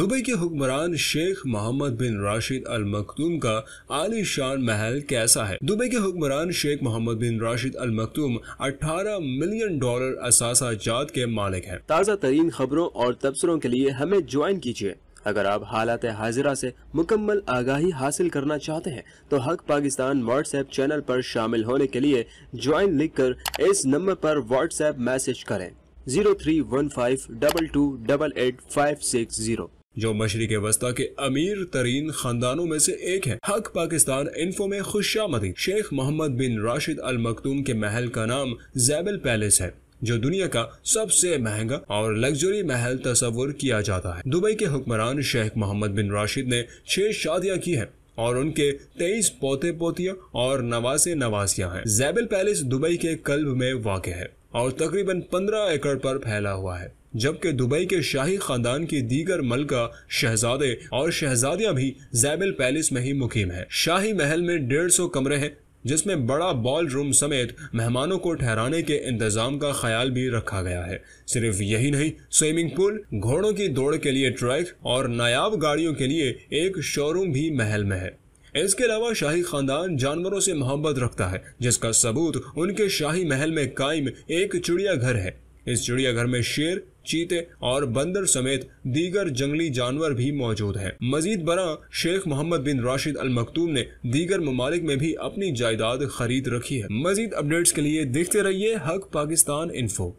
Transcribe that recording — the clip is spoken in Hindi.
दुबई के हुक्मरान Sheikh Mohammed bin Rashid Al मखतूम का आलीशान महल कैसा है दुबई के हुक्मरान Sheikh Mohammed bin Rashid Al Maktoum 18 million dollar असासा जात के मालिक हैं। ताज़ा तरीन खबरों और तबसरों के लिए हमें ज्वाइन कीजिए अगर आप हालात हाजिरा से मुकम्मल आगाही हासिल करना चाहते हैं तो हक पाकिस्तान व्हाट्सएप चैनल पर शामिल होने के लिए ज्वाइन कर इस नंबर पर व्हाट्सएप मैसेज करें zero three one five double two double eight five six zero जो मशरक वस्ता के अमीर तरीन खानदानों में से एक है हक पाकिस्तान इन्फो में खुशामदी Sheikh Mohammed bin Rashid Al मखतूम के महल का नाम जैबल पैलेस है जो दुनिया का सबसे महंगा और लग्जरी महल तस्वर किया जाता है दुबई के हुक्मरान शेख मोहम्मद बिन राशिद ने छह शादियां की हैं और उनके तेईस पोते पोतियां और नवासे नवासियां हैं जैबल पैलेस दुबई के कल्ब में वाक़ है और तकरीबन पंद्रह एकड़ पर फैला हुआ है जबकि दुबई के शाही खानदान की दीगर मलका शहजादे और शहजादियां भी जैबल पैलेस में ही मुकीम है शाही महल में डेढ़ सौ कमरे हैं जिसमें बड़ा बॉल रूम समेत मेहमानों को ठहराने के इंतजाम का ख्याल भी रखा गया है सिर्फ यही नहीं स्विमिंग पूल घोड़ों की दौड़ के लिए ट्रैक और नायाब गाड़ियों के लिए एक शोरूम भी महल में है इसके अलावा शाही खानदान जानवरों से मोहब्बत रखता है जिसका सबूत उनके शाही महल में कायम एक चिड़ियाघर है इस चिड़ियाघर में शेर चीते और बंदर समेत दीगर जंगली जानवर भी मौजूद हैं। मजीद बरा Sheikh Mohammed bin Rashid Al मखतूम ने दीगर ममालिक में भी अपनी जायदाद खरीद रखी है मजीद अपडेट्स के लिए देखते रहिए हक पाकिस्तान इन्फो